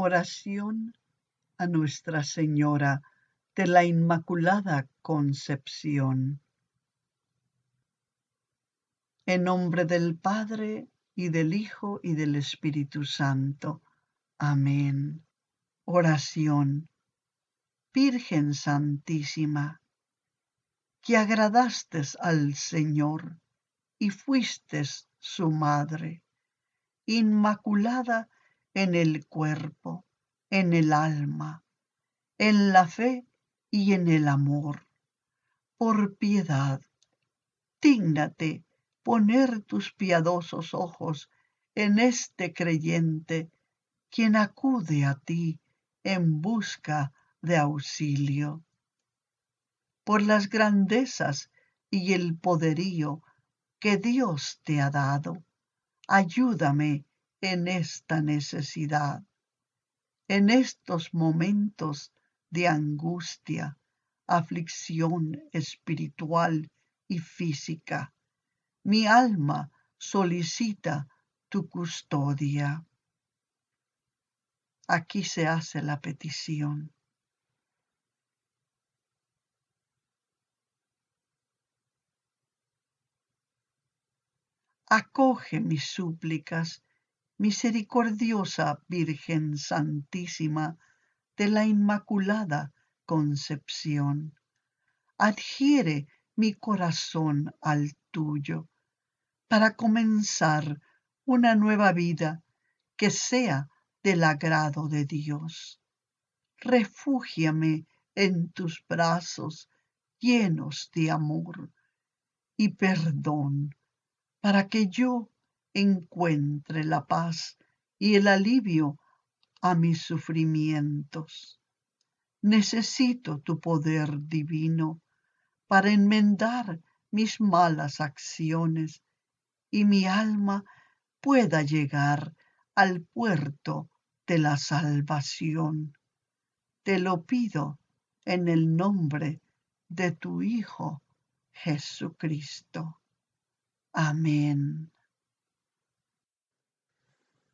Oración a Nuestra Señora de la Inmaculada Concepción. En nombre del Padre y del Hijo y del Espíritu Santo. Amén. Oración. Virgen Santísima, que agradaste al Señor y fuiste su madre, inmaculada en el cuerpo, en el alma, en la fe y en el amor. Por piedad, dígnate poner tus piadosos ojos en este creyente, quien acude a ti en busca de auxilio. Por las grandezas y el poderío que Dios te ha dado, ayúdame en esta necesidad, en estos momentos de angustia, aflicción espiritual y física. Mi alma solicita tu custodia. Aquí se hace la petición. Acoge mis súplicas misericordiosa Virgen Santísima de la Inmaculada Concepción, adhiere mi corazón al tuyo para comenzar una nueva vida que sea del agrado de Dios. Refúgiame en tus brazos llenos de amor y perdón para que yo encuentre la paz y el alivio a mis sufrimientos. Necesito tu poder divino para enmendar mis malas acciones y mi alma pueda llegar al puerto de la salvación. Te lo pido en el nombre de tu Hijo Jesucristo. Amén.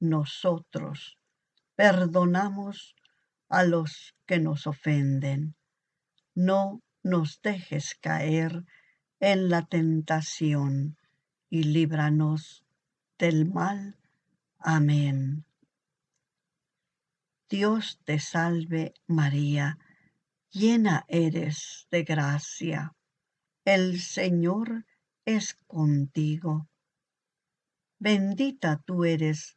nosotros perdonamos a los que nos ofenden. No nos dejes caer en la tentación y líbranos del mal. Amén. Dios te salve María, llena eres de gracia. El Señor es contigo. Bendita tú eres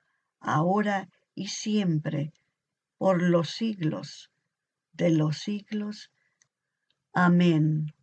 ahora y siempre, por los siglos de los siglos. Amén.